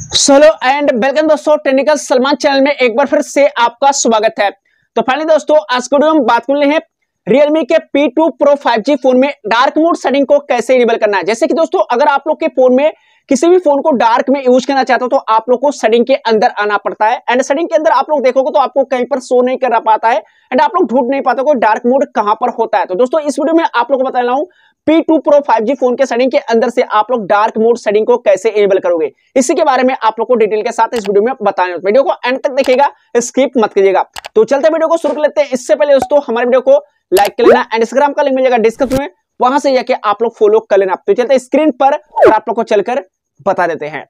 solo and welcome दोस्तों technical Salman channel में एक बार फिर से आपका स्वागत है तो फाइनली दोस्तों आज के हम बात कर रहे हैं रियलमी के P2 Pro 5G फोन में डार्क मोड सेटिंग को कैसे इनेबल करना है जैसे कि दोस्तों अगर आप लोग के फोन में किसी भी फोन को डार्क में यूज करना चाहते हो तो आप लोग को सेटिंग के अंदर आना पड़ता है एंड सेटिंग के अंदर आप लोग देखोगे तो आपको कहीं पर शो नहीं करना पाता है एंड आप लोग ढूंढ नहीं पाते डार्क मोड कहां पर होता है तो दोस्तों इस वीडियो में आप लोग को बता रहा हूं P2 Pro 5G फोन के सेटिंग के अंदर से आप लोग डार्क मोड सेटिंग को कैसे एनेबल करोगे इसी के बारे में आप लोग को डिटेल के साथ इस वीडियो में बताने वीडियो को एंड तक देखिएगा स्किप मत कीजिएगा तो चलते वीडियो को शुरू कर लेते हैं इससे पहले दोस्तों हमारे वीडियो को लाइक कर लेना इंस्टाग्राम का लिंक मिलेगा डिस्क्रिप्शन में वहां से जाके आप लोग फॉलो कर लेना तो चलते स्क्रीन पर और आप लोग को चलकर बता देते हैं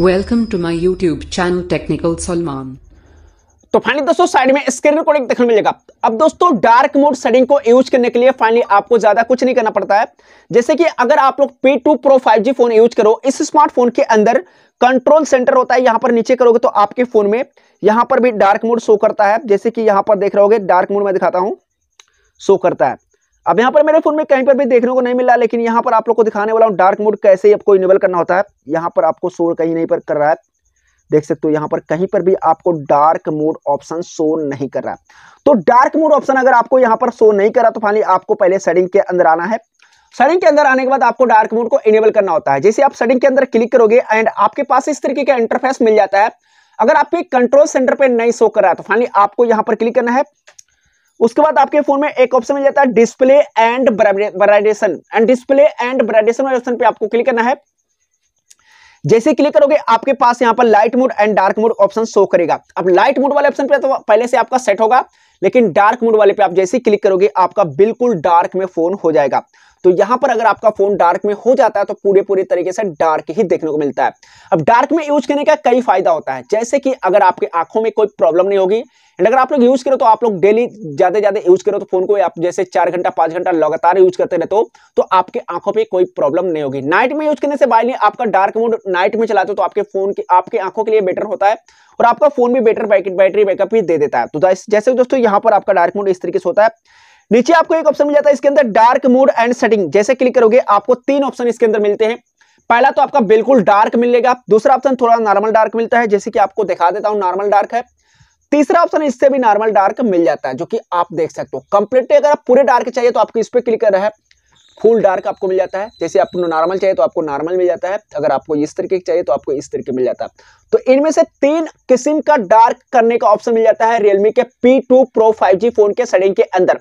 welcome to my YouTube channel technical Salman तो फाइनली दोस्तों साइड में स्क्रीन रिकॉर्डिंग देखने मिलेगा अब दोस्तों डार्क मोड सेटिंग को यूज करने के लिए फाइनली आपको ज्यादा कुछ नहीं करना पड़ता है जैसे कि अगर आप लोग P two pro five G phone use करो इस स्मार्टफोन के अंदर कंट्रोल सेंटर होता है यहां पर नीचे करोगे तो आपके फोन में यहां पर भी डार्क मोड शो करता है जैसे कि यहां पर देख रहे डार्क मोड में दिखाता हूं शो करता है अब यहाँ पर मेरे फोन में कहीं पर भी देखने को नहीं मिला लेकिन यहाँ पर आप लोग को दिखाने वाला हूँ डार्क मोड कैसे आपको इनेबल करना होता है यहां पर आपको शोर कहीं नहीं पर कर रहा है देख सकते हो यहाँ पर कहीं पर भी आपको डार्क मोड ऑप्शन शो नहीं कर रहा तो डार्क मोड ऑप्शन अगर आपको यहाँ पर शो नहीं कर रहा तो फाइनली आपको पहले सेटिंग के अंदर आना है सेटिंग के अंदर आने के बाद आपको डार्क मोड को इनेबल करना होता है जैसे आप सेटिंग के अंदर क्लिक करोगे एंड आपके पास इस तरीके का इंटरफेस मिल जाता है अगर आपके कंट्रोल सेंटर पर नहीं शो कर रहा है तो फाइनली आपको यहाँ पर क्लिक करना है उसके बाद आपके फोन में एक ऑप्शन मिल जाता है display and brightness and display and brightness option पे आपको क्लिक करना है जैसे क्लिक करोगे आपके पास यहाँ पर light mode and dark mode option show करेगा अब लाइट मोड वाले ऑप्शन पे तो पहले से आपका सेट होगा लेकिन डार्क मोड वाले पे आप जैसे क्लिक करोगे आपका बिल्कुल डार्क में फोन हो जाएगा तो यहां पर अगर आपका फोन डार्क में हो जाता है तो पूरे पूरे तरीके से डार्क ही देखने को मिलता है अब डार्क में यूज करने का कई फायदा होता है जैसे कि अगर आपकी आंखों में कोई प्रॉब्लम नहीं होगी एंड अगर आप लोग यूज करो तो आप लोग डेली ज्यादा ज्यादा यूज करो तो फोन को आप जैसे चार घंटा पांच घंटा लगातार यूज करते रहते हो तो आपके आंखों पर कोई प्रॉब्लम नहीं होगी नाइट में यूज करने से बाइली आपका डार्क मोड नाइट में चलाते हो तो आपके फोन की आपके आंखों के लिए बेटर होता है और आपका फोन भी बेटर बैटरी बैकअप भी दे देता है तो जैसे दोस्तों यहां पर आपका डार्क मोड इस तरीके से होता है नीचे आपको एक ऑप्शन मिल जाता है इसके अंदर डार्क मोड एंड सेटिंग जैसे क्लिक करोगे आपको तीन ऑप्शन इसके अंदर मिलते हैं पहला तो आपका बिल्कुल डार्क मिलेगा दूसरा ऑप्शन थोड़ा नॉर्मल डार्क मिलता है जैसे कि आपको दिखा देता हूं नॉर्मल डार्क है तीसरा ऑप्शन इससे भी नॉर्मल डार्क मिल जाता है जो कि आप देख सकते हो कंप्लीटली अगर आप पूरे डार्क चाहिए तो आपको इस पर क्लिक कर रहा है फुल डार्क आपको मिल जाता है जैसे आपको नॉर्मल चाहिए तो आपको नॉर्मल मिल जाता है अगर आपको इस तरीके की चाहिए तो आपको इस तरीके मिल जाता है तो इनमें से तीन किस्म का डार्क करने का ऑप्शन मिल जाता है रियलमी के P2 Pro 5G फोन के सेटिंग के अंदर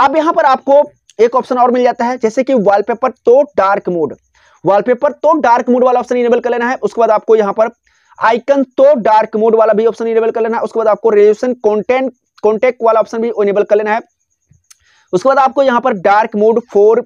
अब यहां पर आपको एक ऑप्शन और मिल जाता है जैसे कि वॉलपेपर तो डार्क मोड वॉलपेपर तो डार्क मोड वाला ऑप्शन इनेबल कर लेना है उसके बाद आपको यहां पर आइकन तो डार्क मोड वाला भी ऑप्शन इनेबल कर लेना है उसके बाद आपको रेजोल्यूशन कॉन्टेंट कॉन्टेक्ट वाला ऑप्शन भी इनेबल कर लेना है उसके बाद आपको यहां पर डार्क मोड फोर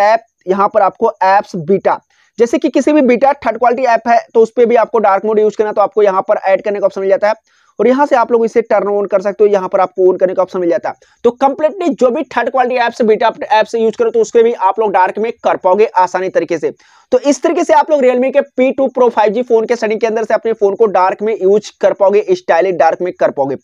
टैप यहां पर आपको एप्स बीटा जैसे कि किसी भी बीटा थर्ड क्वालिटी ऐप है तो उस पर भी आपको डार्क मोड यूज करना तो आपको यहां पर ऐड करने का ऑप्शन मिल जाता है और यहां से आप लोग इसे टर्न ऑन कर सकते हो यहां पर आपको ऑन करने का ऑप्शन मिल जाता है तो कंप्लीटली जो भी third quality app beta app use करो तो उसके भी आप लोग डार्क में कर पाओगे आसानी तरीके से तो इस तरीके से आप लोग रियलमी के P two pro five phone के सेटिंग के अंदर से अपने फोन को डार्क में यूज कर पाओगे स्टाइलिश डार्क में कर पाओगे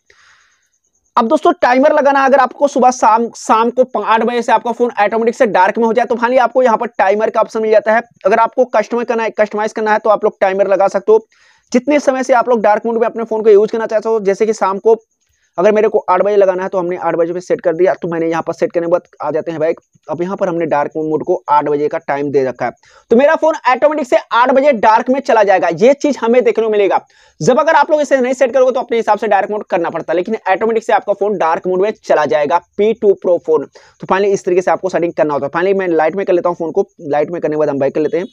अब दोस्तों टाइमर लगाना अगर आपको सुबह शाम शाम को आठ बजे से आपका फोन ऑटोमेटिक से डार्क में हो जाए तो फाइनली आपको यहाँ पर टाइमर का ऑप्शन मिल जाता है अगर आपको कस्टमर करना है कस्टमाइज करना है तो आप लोग टाइमर लगा सकते हो जितने समय से आप लोग डार्क मोड में अपने फोन को यूज करना चाहते हो जैसे कि शाम को अगर मेरे को आठ बजे लगाना है तो हमने आठ बजे पे सेट कर दिया तो मैंने यहाँ पर सेट करने के बाद आ जाते हैं बाइक अब यहाँ पर हमने डार्क मोड को आठ बजे का टाइम दे रखा है तो मेरा फोन ऑटोमेटिक से आठ बजे डार्क में चला जाएगा ये चीज हमें देखने को मिलेगा जब अगर आप लोग इसे नहीं सेट करोगे तो अपने हिसाब से डार्क मोड करना पड़ता है लेकिन ऑटोमेटिक से आपका फोन डार्क मोड में चला जाएगा पी टू प्रो फोन तो फाइनली इस तरीके से आपको सेटिंग करना होता है फाइनली मैं लाइट में कर लेता हूँ फोन को लाइट में करने के बाद हम बाइक कर लेते हैं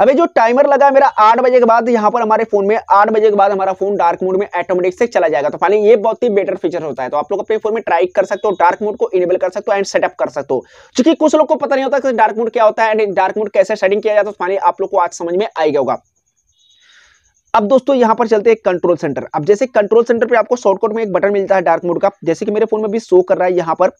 अभी जो टाइमर लगा है मेरा आठ बजे के बाद यहाँ पर हमारे फोन में आठ बजे के बाद हमारा फोन डार्क मोड में ऑटोमेटिक से चला जाएगा तो फाइनली ये बहुत ही बेटर फीचर होता है तो आप लोग अपने फोन में ट्राई कर सकते हो डार्क मोड को इनेबल कर सकते हो एंड सेटअप कर सकते हो क्योंकि कुछ लोग को पता नहीं होता कि डार्क मोड क्या होता है एंड डार्क मोड कैसे सेटिंग किया जाता है तो फाइनली आप लोग को आज समझ में आएगा होगा अब दोस्तों यहां पर चलते हैं कंट्रोल सेंटर अब जैसे कंट्रोल सेंटर पे आपको शॉर्टकट में एक बटन मिलता है डार्क मोड का जैसे कि मेरे फोन में भी शो कर रहा है यहाँ पर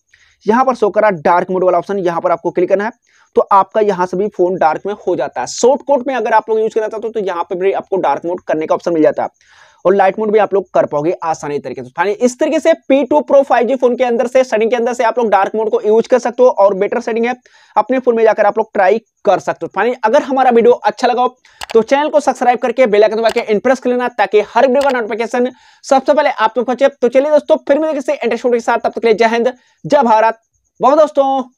यहां पर शो करा डार्क मोड वाला ऑप्शन यहां पर आपको क्लिक करना है तो आपका यहां से भी फोन डार्क में हो जाता है शॉर्टकट में अगर आप लोग यूज करना चाहते हो तो यहां पर भी आपको डार्क मोड करने का ऑप्शन मिल जाता है और लाइट मोड भी आप लोग कर पाओगे आसानी तरीके से इस तरीके से P two pro five phone के अंदर से सेटिंग के अंदर से आप लोग डार्क मोड को यूज कर सकते हो और बेटर सेटिंग है अपने फोन में जाकर आप लोग ट्राई कर सकते हो फाइनली अगर हमारा वीडियो अच्छा लगा तो चैनल को सब्सक्राइब करके बेल आइकन दबा के इंप्रेस कर लेना ताकि हर वीडियो का नोटिफिकेशन सबसे पहले आप तक पहुंचे तो चलिए दोस्तों फिर मिलेंगे किसी इंटरेस्ट के साथ तब तक के लिए जय हिंद जय भारत बहुत दोस्तों